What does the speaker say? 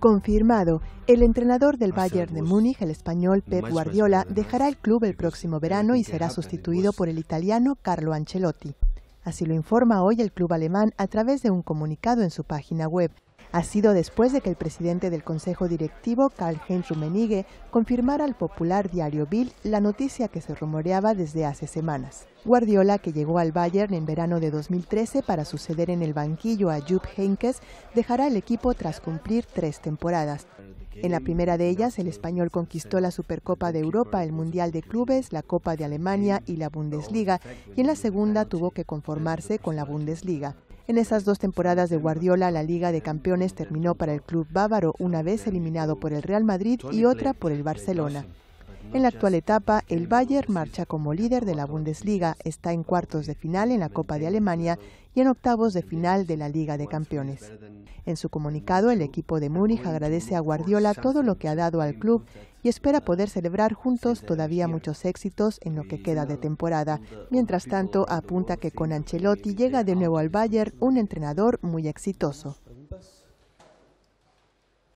Confirmado, el entrenador del Bayern de Múnich, el español Pep Guardiola, dejará el club el próximo verano y será sustituido por el italiano Carlo Ancelotti. Así lo informa hoy el club alemán a través de un comunicado en su página web, ha sido después de que el presidente del Consejo Directivo, Karl-Heinz Rummenigge, confirmara al popular diario Bill la noticia que se rumoreaba desde hace semanas. Guardiola, que llegó al Bayern en verano de 2013 para suceder en el banquillo a Jupp Heynckes, dejará el equipo tras cumplir tres temporadas. En la primera de ellas, el español conquistó la Supercopa de Europa, el Mundial de Clubes, la Copa de Alemania y la Bundesliga, y en la segunda tuvo que conformarse con la Bundesliga. En esas dos temporadas de Guardiola, la Liga de Campeones terminó para el club bávaro, una vez eliminado por el Real Madrid y otra por el Barcelona. En la actual etapa, el Bayern marcha como líder de la Bundesliga, está en cuartos de final en la Copa de Alemania y en octavos de final de la Liga de Campeones. En su comunicado, el equipo de Múnich agradece a Guardiola todo lo que ha dado al club y espera poder celebrar juntos todavía muchos éxitos en lo que queda de temporada. Mientras tanto, apunta que con Ancelotti llega de nuevo al Bayern un entrenador muy exitoso.